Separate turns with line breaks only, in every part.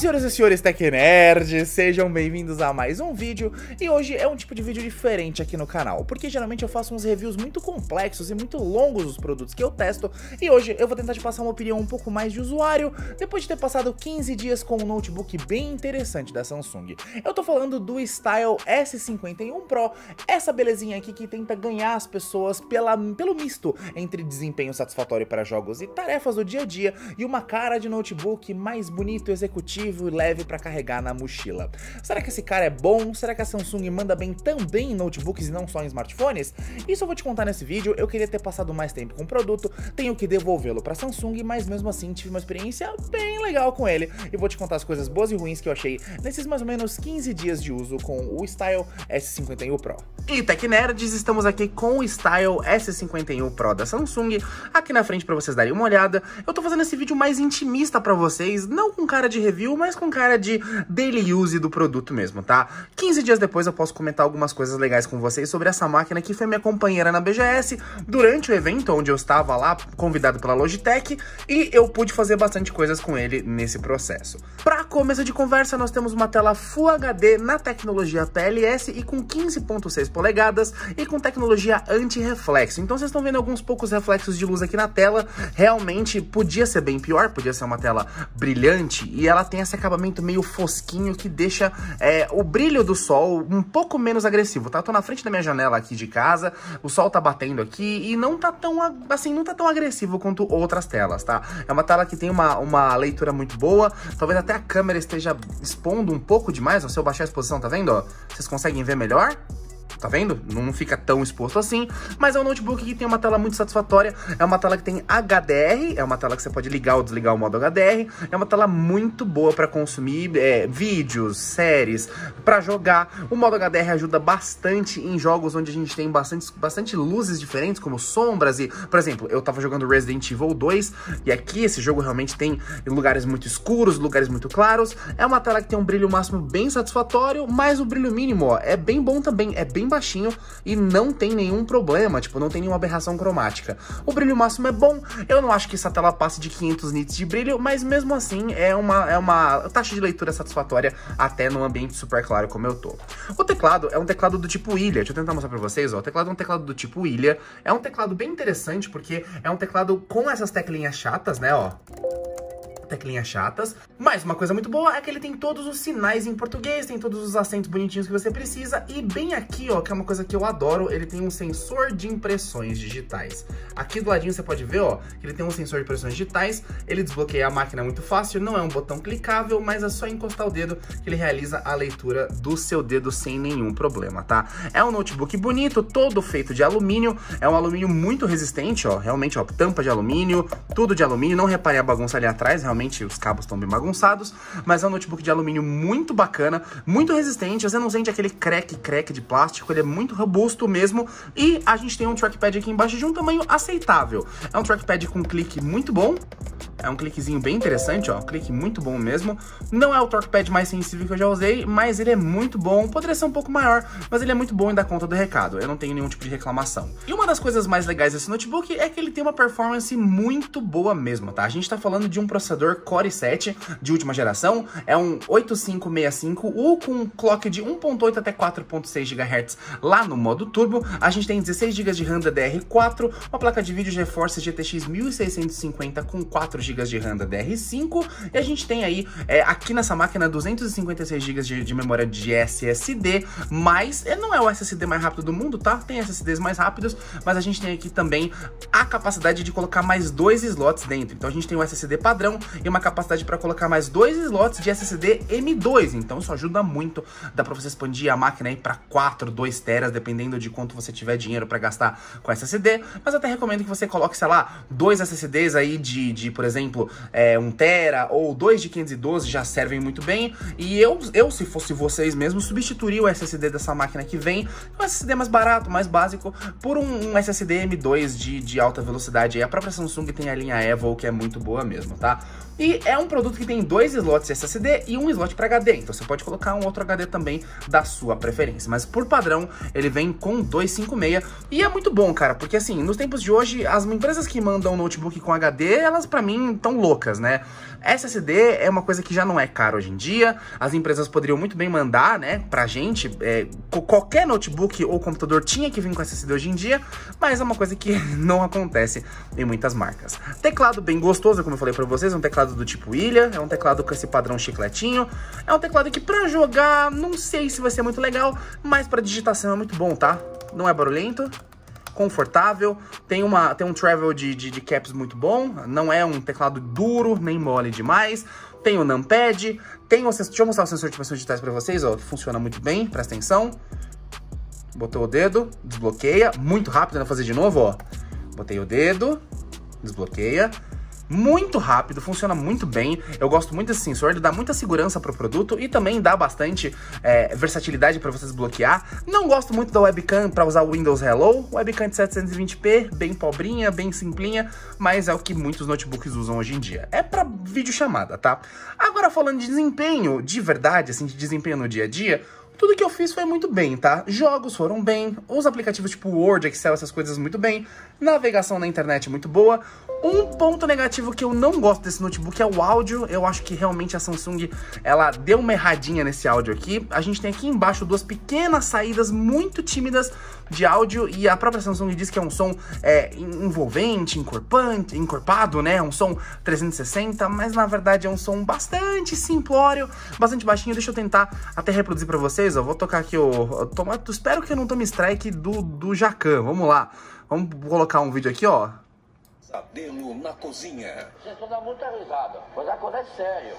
senhoras e senhores Tech sejam bem-vindos a mais um vídeo E hoje é um tipo de vídeo diferente aqui no canal Porque geralmente eu faço uns reviews muito complexos e muito longos dos produtos que eu testo E hoje eu vou tentar te passar uma opinião um pouco mais de usuário Depois de ter passado 15 dias com um notebook bem interessante da Samsung Eu tô falando do Style S51 Pro Essa belezinha aqui que tenta ganhar as pessoas pela, pelo misto Entre desempenho satisfatório para jogos e tarefas do dia a dia E uma cara de notebook mais bonito executivo e leve para carregar na mochila. Será que esse cara é bom? Será que a Samsung manda bem também em notebooks e não só em smartphones? Isso eu vou te contar nesse vídeo, eu queria ter passado mais tempo com o produto, tenho que devolvê-lo para Samsung, mas mesmo assim tive uma experiência bem legal com ele e vou te contar as coisas boas e ruins que eu achei nesses mais ou menos 15 dias de uso com o Style S51 Pro. E Tech Nerds, estamos aqui com o Style S51 Pro da Samsung, aqui na frente para vocês darem uma olhada. Eu tô fazendo esse vídeo mais intimista para vocês, não com cara de review, ridículo, mas com cara de daily use do produto mesmo, tá? 15 dias depois eu posso comentar algumas coisas legais com vocês sobre essa máquina que foi minha companheira na BGS durante o evento onde eu estava lá, convidado pela Logitech, e eu pude fazer bastante coisas com ele nesse processo. Para começo de conversa, nós temos uma tela Full HD na tecnologia PLS e com 15.6 polegadas e com tecnologia anti-reflexo. Então vocês estão vendo alguns poucos reflexos de luz aqui na tela, realmente podia ser bem pior, podia ser uma tela brilhante e ela tem esse acabamento meio fosquinho que deixa é, o brilho do sol um pouco menos agressivo, tá? tô na frente da minha janela aqui de casa, o sol tá batendo aqui e não tá tão, assim, não tá tão agressivo quanto outras telas, tá? É uma tela que tem uma, uma leitura muito boa, talvez até a câmera esteja expondo um pouco demais, ó, se eu baixar a exposição, tá vendo? Vocês conseguem ver melhor? tá vendo? Não fica tão exposto assim, mas é um notebook que tem uma tela muito satisfatória, é uma tela que tem HDR, é uma tela que você pode ligar ou desligar o modo HDR, é uma tela muito boa para consumir é, vídeos, séries, para jogar. O modo HDR ajuda bastante em jogos onde a gente tem bastante, bastante luzes diferentes, como sombras e, por exemplo, eu tava jogando Resident Evil 2 e aqui esse jogo realmente tem lugares muito escuros, lugares muito claros. É uma tela que tem um brilho máximo bem satisfatório, mas o brilho mínimo ó, é bem bom também, é bem bem baixinho e não tem nenhum problema, tipo, não tem nenhuma aberração cromática. O brilho máximo é bom, eu não acho que essa tela passe de 500 nits de brilho, mas mesmo assim é uma, é uma taxa de leitura satisfatória até num ambiente super claro como eu tô. O teclado é um teclado do tipo ilha, deixa eu tentar mostrar pra vocês, ó, o teclado é um teclado do tipo ilha, é um teclado bem interessante porque é um teclado com essas teclinhas chatas, né, ó teclinhas chatas. Mas uma coisa muito boa é que ele tem todos os sinais em português, tem todos os acentos bonitinhos que você precisa. E bem aqui, ó, que é uma coisa que eu adoro, ele tem um sensor de impressões digitais. Aqui do ladinho você pode ver, ó, que ele tem um sensor de impressões digitais, ele desbloqueia a máquina muito fácil, não é um botão clicável, mas é só encostar o dedo que ele realiza a leitura do seu dedo sem nenhum problema, tá? É um notebook bonito, todo feito de alumínio, é um alumínio muito resistente, ó, realmente, ó, tampa de alumínio, tudo de alumínio, não reparei a bagunça ali atrás, realmente os cabos estão bem bagunçados, mas é um notebook de alumínio muito bacana, muito resistente, você não sente aquele crack, crack de plástico, ele é muito robusto mesmo, e a gente tem um trackpad aqui embaixo de um tamanho aceitável. É um trackpad com clique muito bom, é um cliquezinho bem interessante, ó, um clique muito bom mesmo. Não é o trackpad mais sensível que eu já usei, mas ele é muito bom, poderia ser um pouco maior, mas ele é muito bom e dá conta do recado, eu não tenho nenhum tipo de reclamação. E uma das coisas mais legais desse notebook é que ele tem uma performance muito boa mesmo, tá? A gente tá falando de um processador processador Core 7 de última geração, é um 8565U com um clock de 1.8 até 4.6 GHz lá no modo turbo. A gente tem 16 GB de RAM DDR4, uma placa de vídeo GeForce GTX 1650 com 4 GB de RAM DDR5 e a gente tem aí é, aqui nessa máquina 256 GB de, de, memória de SSD, mas é, não é o SSD mais rápido do mundo, tá? Tem SSDs mais rápidos, mas a gente tem aqui também a capacidade de colocar mais dois slots dentro. Então a gente tem o SSD padrão e uma capacidade para colocar mais dois slots de SSD M2, então isso ajuda muito, dá para você expandir a máquina aí para 4, 2 teras, dependendo de quanto você tiver dinheiro para gastar com SSD, mas até recomendo que você coloque, sei lá, dois SSDs aí de, de por exemplo, é, 1 tera ou dois de 512 já servem muito bem, e eu, eu se fosse vocês mesmos, substituiria o SSD dessa máquina que vem, um SSD mais barato, mais básico, por um, um SSD M2 de, de alta velocidade, e a própria Samsung tem a linha Evo, que é muito boa mesmo, tá? E é um produto que tem dois slots SSD e um slot para HD, então você pode colocar um outro HD também da sua preferência. Mas por padrão, ele vem com 256 e é muito bom, cara, porque assim, nos tempos de hoje, as empresas que mandam notebook com HD, elas para mim estão loucas, né? SSD é uma coisa que já não é cara hoje em dia, as empresas poderiam muito bem mandar, né, pra gente, é, qualquer notebook ou computador tinha que vir com SSD hoje em dia, mas é uma coisa que não acontece em muitas marcas. Teclado bem gostoso, como eu falei pra vocês, é um teclado do tipo ilha, é um teclado com esse padrão chicletinho, é um teclado que pra jogar, não sei se vai ser muito legal, mas pra digitação é muito bom, tá? Não é barulhento, confortável, tem, uma, tem um travel de, de, de caps muito bom, não é um teclado duro nem mole demais, tem o numpad, tem o sensor, deixa eu mostrar o sensor de pressão digitais para vocês, ó, funciona muito bem, presta atenção. Botou o dedo, desbloqueia, muito rápido, Vou fazer de novo, ó. Botei o dedo, desbloqueia, muito rápido, funciona muito bem. Eu gosto muito desse assim, sensor, ele dá muita segurança para o produto e também dá bastante é, versatilidade para você desbloquear. Não gosto muito da webcam para usar o Windows Hello, webcam de 720p, bem pobrinha, bem simplinha, mas é o que muitos notebooks usam hoje em dia. É para videochamada, tá? Agora falando de desempenho, de verdade, assim, de desempenho no dia a dia, tudo que eu fiz foi muito bem, tá? Jogos foram bem, os aplicativos tipo Word, Excel, essas coisas muito bem, navegação na internet muito boa, um ponto negativo que eu não gosto desse notebook é o áudio. Eu acho que realmente a Samsung, ela deu uma erradinha nesse áudio aqui. A gente tem aqui embaixo duas pequenas saídas muito tímidas de áudio e a própria Samsung diz que é um som é, envolvente, encorpante, encorpado, né? É um som 360, mas na verdade é um som bastante simplório, bastante baixinho. Deixa eu tentar até reproduzir para vocês, ó. Vou tocar aqui o... Tomato, espero que eu não tome strike do, do Jacan. Vamos lá. Vamos colocar um vídeo aqui, ó. Pesadelo na cozinha. Vocês estão dando muita risada, mas a coisa é sério.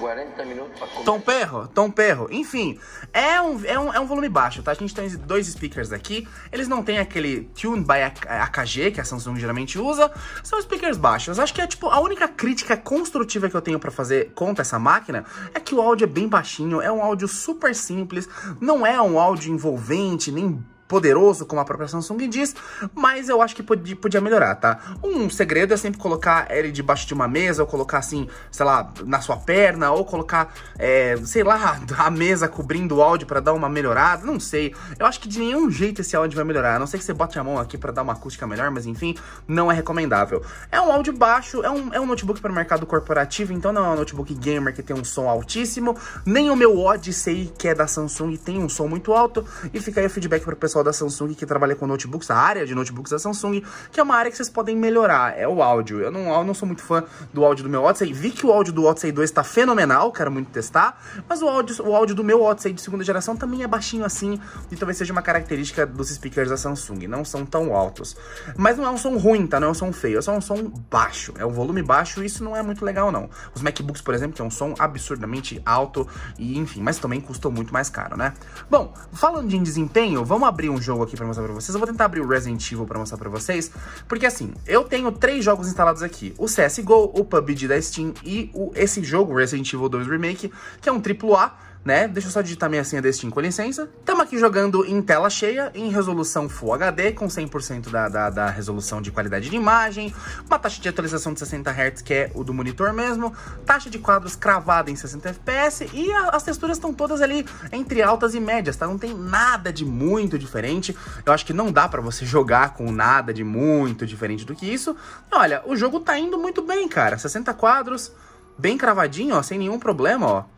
40 minutos pra comer. Tom Perro, Tom Perro. Enfim, é um, é um, é um volume baixo, tá? A gente tem dois speakers aqui. Eles não têm aquele tune by AKG que é a Samsung geralmente usa. São speakers baixos. Acho que é tipo a única crítica construtiva que eu tenho para fazer contra essa máquina é que o áudio é bem baixinho, é um áudio super simples, não é um áudio envolvente, nem poderoso, como a própria Samsung diz, mas eu acho que podia, podia melhorar, tá? Um segredo é sempre colocar ele debaixo de uma mesa, ou colocar assim, sei lá, na sua perna, ou colocar, é, sei lá, a mesa cobrindo o áudio para dar uma melhorada, não sei. Eu acho que de nenhum jeito esse áudio vai melhorar, a não sei que você bote a mão aqui para dar uma acústica melhor, mas enfim, não é recomendável. É um áudio baixo, é um, é um notebook para mercado corporativo, então não é um notebook gamer que tem um som altíssimo, nem o meu Odyssey, que é da Samsung, tem um som muito alto, e fica aí o feedback pro pessoal pessoal da Samsung que trabalha com notebooks, a área de notebooks da Samsung, que é uma área que vocês podem melhorar, é o áudio. Eu não, eu não sou muito fã do áudio do meu Odyssey, vi que o áudio do Odyssey 2 tá fenomenal, quero muito testar, mas o áudio, o áudio do meu Odyssey de segunda geração também é baixinho assim, e talvez seja uma característica dos speakers da Samsung, não são tão altos. Mas não é um som ruim, tá? Não é um som feio, é só um som baixo, é um volume baixo e isso não é muito legal não. Os MacBooks, por exemplo, que é um som absurdamente alto e enfim, mas também custam muito mais caro, né? Bom, falando de desempenho, vamos abrir abrir um jogo aqui pra mostrar pra vocês. Eu vou tentar abrir o Resident Evil pra mostrar pra vocês. Porque assim, eu tenho três jogos instalados aqui. O CSGO, o PUBG da Steam e o, esse jogo, Resident Evil 2 Remake, que é um AAA né? Deixa eu só digitar minha senha desse Steam, com licença. Estamos aqui jogando em tela cheia, em resolução Full HD, com 100% da, da, da, resolução de qualidade de imagem, uma taxa de atualização de 60 Hz, que é o do monitor mesmo, taxa de quadros cravada em 60 FPS, e a, as texturas estão todas ali entre altas e médias, tá? Não tem nada de muito diferente. Eu acho que não dá para você jogar com nada de muito diferente do que isso. Olha, o jogo tá indo muito bem, cara. 60 quadros, bem cravadinho, ó, sem nenhum problema, ó.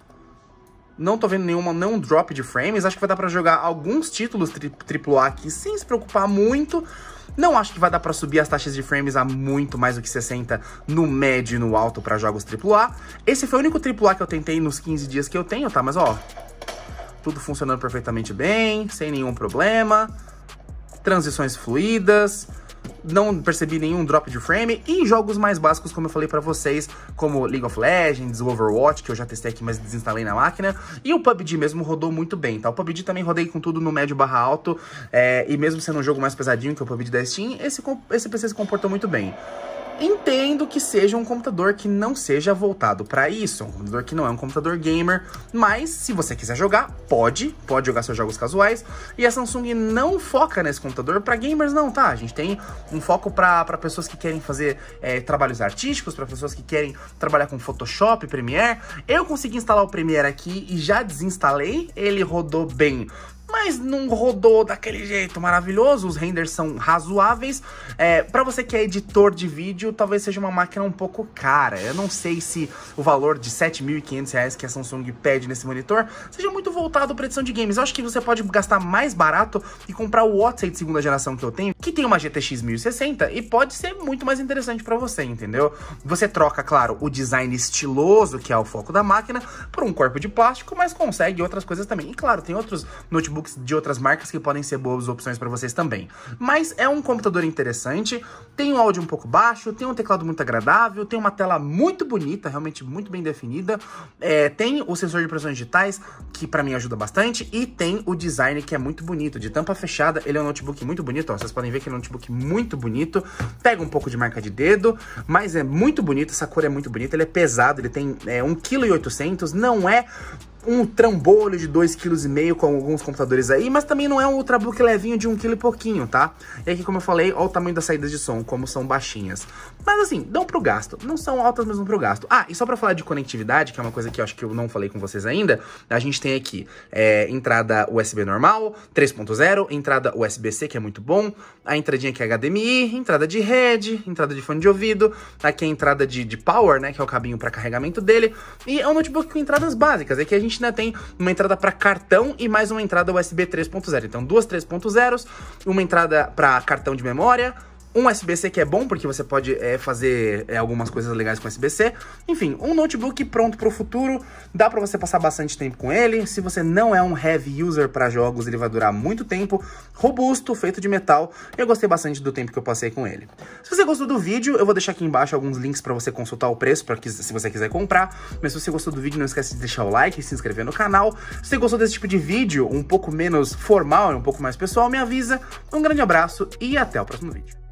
Não tô vendo nenhuma, nenhum drop de frames. Acho que vai dar pra jogar alguns títulos tri AAA aqui sem se preocupar muito. Não acho que vai dar para subir as taxas de frames a muito mais do que 60 no médio e no alto para jogos AAA. Esse foi o único AAA que eu tentei nos 15 dias que eu tenho, tá? Mas ó, tudo funcionando perfeitamente bem, sem nenhum problema. Transições fluidas, não percebi nenhum drop de frame. E em jogos mais básicos, como eu falei pra vocês, como League of Legends, Overwatch, que eu já testei aqui, mas desinstalei na máquina. E o PUBG mesmo rodou muito bem, tá? O PUBG também rodei com tudo no médio barra alto. É, e mesmo sendo um jogo mais pesadinho que o PUBG da Steam, esse, esse PC se comportou muito bem. Entendo que seja um computador que não seja voltado para isso, é um computador que não é um computador gamer, mas se você quiser jogar, pode, pode jogar seus jogos casuais. E a Samsung não foca nesse computador para gamers não, tá? A gente tem um foco para pessoas que querem fazer é, trabalhos artísticos, para pessoas que querem trabalhar com Photoshop, Premiere. Eu consegui instalar o Premiere aqui e já desinstalei, ele rodou bem mas não rodou daquele jeito maravilhoso, os renders são razoáveis. É, para você que é editor de vídeo, talvez seja uma máquina um pouco cara. Eu não sei se o valor de R$7.500 reais que a Samsung pede nesse monitor seja muito voltado para edição de games. Eu acho que você pode gastar mais barato e comprar o de segunda geração que eu tenho, que tem uma GTX 1060 e pode ser muito mais interessante para você, entendeu? Você troca, claro, o design estiloso, que é o foco da máquina, por um corpo de plástico, mas consegue outras coisas também. E claro, tem outros notebooks de outras marcas que podem ser boas opções para vocês também. Mas é um computador interessante, tem um áudio um pouco baixo, tem um teclado muito agradável, tem uma tela muito bonita, realmente muito bem definida, é, tem o sensor de pressões digitais, que para mim ajuda bastante, e tem o design que é muito bonito, de tampa fechada, ele é um notebook muito bonito, ó, vocês podem podem ver que é um notebook muito bonito. Pega um pouco de marca de dedo, mas é muito bonito, essa cor é muito bonita. Ele é pesado, ele tem é, 1,8 kg, não é um trambolho de 2,5 kg com alguns computadores aí, mas também não é um ultrabook levinho de 1 um kg e pouquinho, tá? E aqui, como eu falei, olha o tamanho das saídas de som, como são baixinhas. Mas assim, dão pro gasto, não são altas, mesmo pro gasto. Ah, e só pra falar de conectividade, que é uma coisa que eu acho que eu não falei com vocês ainda, a gente tem aqui é, entrada USB normal, 3.0, entrada USB-C, que é muito bom, a entradinha aqui é HDMI, entrada de rede, entrada de fone de ouvido, aqui é a entrada de, de power, né, que é o cabinho para carregamento dele, e é um notebook com entradas básicas, aqui é a gente gente ainda tem uma entrada para cartão e mais uma entrada USB 3.0. Então, duas 3.0, uma entrada para cartão de memória, um USB-C que é bom, porque você pode é, fazer é, algumas coisas legais com USB-C. Enfim, um notebook pronto para o futuro, dá para você passar bastante tempo com ele. Se você não é um heavy user para jogos, ele vai durar muito tempo. Robusto, feito de metal, eu gostei bastante do tempo que eu passei com ele. Se você gostou do vídeo, eu vou deixar aqui embaixo alguns links para você consultar o preço, que, se você quiser comprar. Mas se você gostou do vídeo, não esquece de deixar o like e se inscrever no canal. Se você gostou desse tipo de vídeo, um pouco menos formal e um pouco mais pessoal, me avisa. Um grande abraço e até o próximo vídeo.